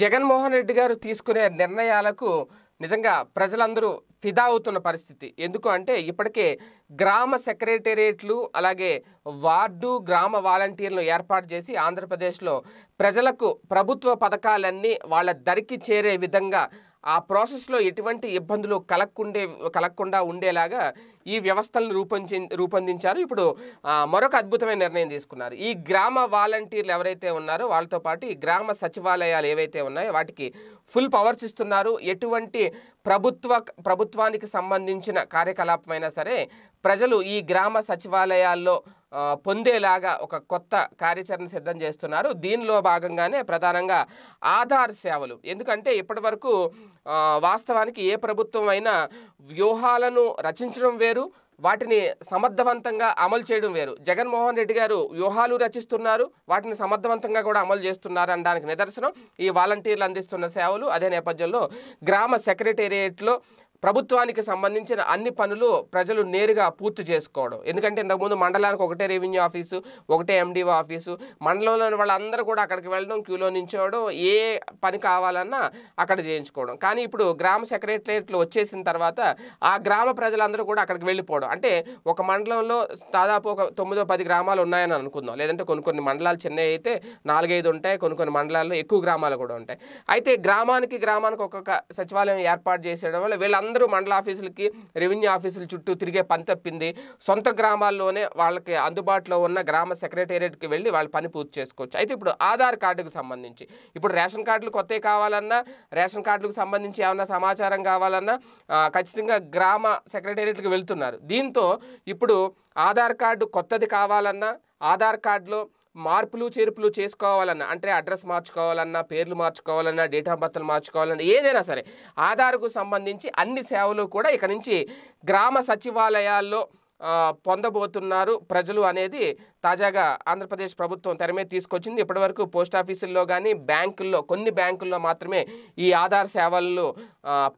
జగన్మోహన్ రెడ్డి గారు తీసుకునే నిర్ణయాలకు నిజంగా ప్రజలందరూ ఫిదా అవుతున్న పరిస్థితి ఎందుకు అంటే ఇప్పటికే గ్రామ సెక్రటేరియట్లు అలాగే వార్డు గ్రామ వాలంటీర్లను ఏర్పాటు చేసి ఆంధ్రప్రదేశ్లో ప్రజలకు ప్రభుత్వ పథకాలన్నీ వాళ్ళ దరికి చేరే విధంగా ఆ ప్రాసెస్లో ఎటువంటి ఇబ్బందులు కలగకుండే కలగకుండా ఉండేలాగా ఈ వ్యవస్థలను రూపొంది రూపొందించారు ఇప్పుడు మరొక అద్భుతమైన నిర్ణయం తీసుకున్నారు ఈ గ్రామ వాలంటీర్లు ఎవరైతే ఉన్నారో వాళ్ళతో పాటు ఈ గ్రామ సచివాలయాలు ఏవైతే ఉన్నాయో వాటికి ఫుల్ పవర్స్ ఇస్తున్నారు ఎటువంటి ప్రభుత్వ ప్రభుత్వానికి సంబంధించిన కార్యకలాపమైనా సరే ప్రజలు ఈ గ్రామ సచివాలయాల్లో పొందేలాగా ఒక కొత్త కార్యాచరణ సిద్ధం చేస్తున్నారు దీనిలో భాగంగానే ప్రధానంగా ఆధార్ సేవలు ఎందుకంటే ఇప్పటి వరకు వాస్తవానికి ఏ ప్రభుత్వం అయినా వ్యూహాలను రచించడం వేరు వాటిని సమర్థవంతంగా అమలు చేయడం వేరు జగన్మోహన్ రెడ్డి గారు వ్యూహాలు రచిస్తున్నారు వాటిని సమర్థవంతంగా కూడా అమలు చేస్తున్నారు అనడానికి నిదర్శనం ఈ వాలంటీర్లు అందిస్తున్న సేవలు అదే నేపథ్యంలో గ్రామ సెక్రటేరియట్లో ప్రభుత్వానికి సంబంధించిన అన్ని పనులు ప్రజలు నేరుగా పూర్తి చేసుకోవడం ఎందుకంటే ఇంతకుముందు మండలానికి ఒకటే రెవెన్యూ ఆఫీసు ఒకటే ఎండిఓ ఆఫీసు మండలంలోని వాళ్ళందరూ కూడా అక్కడికి వెళ్ళడం క్యూలో నించోవడం ఏ పని కావాలన్నా అక్కడ చేయించుకోవడం కానీ ఇప్పుడు గ్రామ సెక్రటరియట్లు వచ్చేసిన తర్వాత ఆ గ్రామ ప్రజలందరూ కూడా అక్కడికి వెళ్ళిపోవడం అంటే ఒక మండలంలో దాదాపు ఒక తొమ్మిదో పది గ్రామాలు ఉన్నాయని అనుకుందాం లేదంటే కొన్ని కొన్ని మండలాలు చెన్నై అయితే నాలుగైదు ఉంటాయి కొన్ని కొన్ని మండలాల్లో ఎక్కువ గ్రామాలు కూడా ఉంటాయి అయితే గ్రామానికి గ్రామానికి ఒక్కొక్క సచివాలయం ఏర్పాటు చేసేయడం వల్ల వీళ్ళందరూ అందరూ మండల ఆఫీసులకి రెవెన్యూ ఆఫీసుల చుట్టూ తిరిగే పని తప్పింది సొంత గ్రామాల్లోనే వాళ్ళకి అందుబాటులో ఉన్న గ్రామ సెక్రటేరియట్కి వెళ్ళి వాళ్ళ పని పూర్తి చేసుకోవచ్చు అయితే ఇప్పుడు ఆధార్ కార్డుకు సంబంధించి ఇప్పుడు రేషన్ కార్డులు కొత్తవి కావాలన్నా రేషన్ కార్డులకు సంబంధించి ఏమైనా సమాచారం కావాలన్నా ఖచ్చితంగా గ్రామ సెక్రటేరియట్కి వెళ్తున్నారు దీంతో ఇప్పుడు ఆధార్ కార్డు కొత్తది కావాలన్నా ఆధార్ కార్డులో మార్పులు చేర్పులు చేసుకోవాలన్నా అంటే అడ్రస్ మార్చుకోవాలన్నా పేర్లు మార్చుకోవాలన్నా డేట్ ఆఫ్ బర్త్లు మార్చుకోవాలన్నా ఏదైనా సరే ఆధార్కు సంబంధించి అన్ని సేవలు కూడా ఇక నుంచి గ్రామ సచివాలయాల్లో పొందబోతున్నారు ప్రజలు అనేది తాజాగా ఆంధ్రప్రదేశ్ ప్రభుత్వం తెరమే తీసుకొచ్చింది ఇప్పటివరకు పోస్ట్ ఆఫీసుల్లో కానీ బ్యాంకుల్లో కొన్ని బ్యాంకుల్లో మాత్రమే ఈ ఆధార్ సేవలను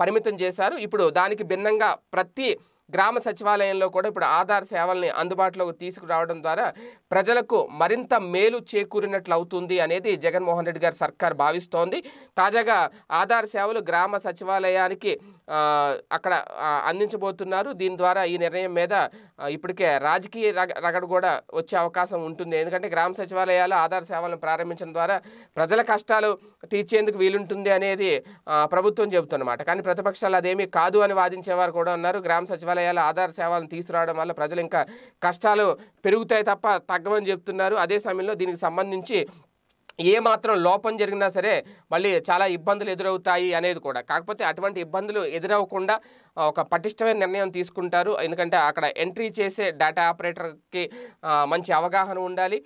పరిమితం చేశారు ఇప్పుడు దానికి భిన్నంగా ప్రతి గ్రామ సచివాలయంలో కూడా ఇప్పుడు ఆధార్ సేవల్ని అందుబాటులోకి తీసుకురావడం ద్వారా ప్రజలకు మరింత మేలు చేకూరినట్లు అవుతుంది అనేది జగన్మోహన్ రెడ్డి గారి సర్కార్ భావిస్తోంది తాజాగా ఆధార్ సేవలు గ్రామ సచివాలయానికి అక్కడ అందించబోతున్నారు దీని ద్వారా ఈ నిర్ణయం మీద ఇప్పటికే రాజకీయ రగడు కూడా వచ్చే అవకాశం ఉంటుంది ఎందుకంటే గ్రామ సచివాలయాలు ఆధార్ సేవలను ప్రారంభించడం ద్వారా ప్రజల కష్టాలు తీర్చేందుకు వీలుంటుంది అనేది ప్రభుత్వం చెబుతున్నమాట కానీ ప్రతిపక్షాలు అదేమీ కాదు అని వాదించే వారు కూడా ఉన్నారు గ్రామ సచివాలయాలు ఆధార్ సేవలను తీసుకురావడం వల్ల ప్రజలు ఇంకా కష్టాలు పెరుగుతాయి తప్ప తగ్గవని చెప్తున్నారు అదే సమయంలో దీనికి సంబంధించి ఏ మాత్రం లోపం జరిగినా సరే మళ్ళీ చాలా ఇబ్బందులు ఎదురవుతాయి అనేది కూడా కాకపోతే అటువంటి ఇబ్బందులు ఎదురవ్వకుండా ఒక పటిష్టమైన నిర్ణయం తీసుకుంటారు ఎందుకంటే అక్కడ ఎంట్రీ చేసే డేటా ఆపరేటర్కి మంచి అవగాహన ఉండాలి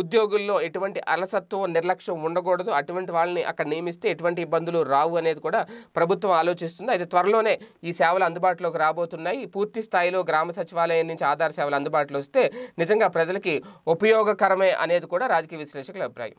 ఉద్యోగుల్లో ఎటువంటి అలసత్వం నిర్లక్ష్యం ఉండకూడదు అటువంటి వాళ్ళని అక్కడ నియమిస్తే ఎటువంటి ఇబ్బందులు రావు అనేది కూడా ప్రభుత్వం ఆలోచిస్తుంది అయితే త్వరలోనే ఈ సేవలు అందుబాటులోకి రాబోతున్నాయి పూర్తి స్థాయిలో గ్రామ సచివాలయం నుంచి ఆధార్ సేవలు అందుబాటులో వస్తే నిజంగా ప్రజలకి ఉపయోగకరమే అనేది కూడా రాజకీయ విశ్లేషకుల అభిప్రాయం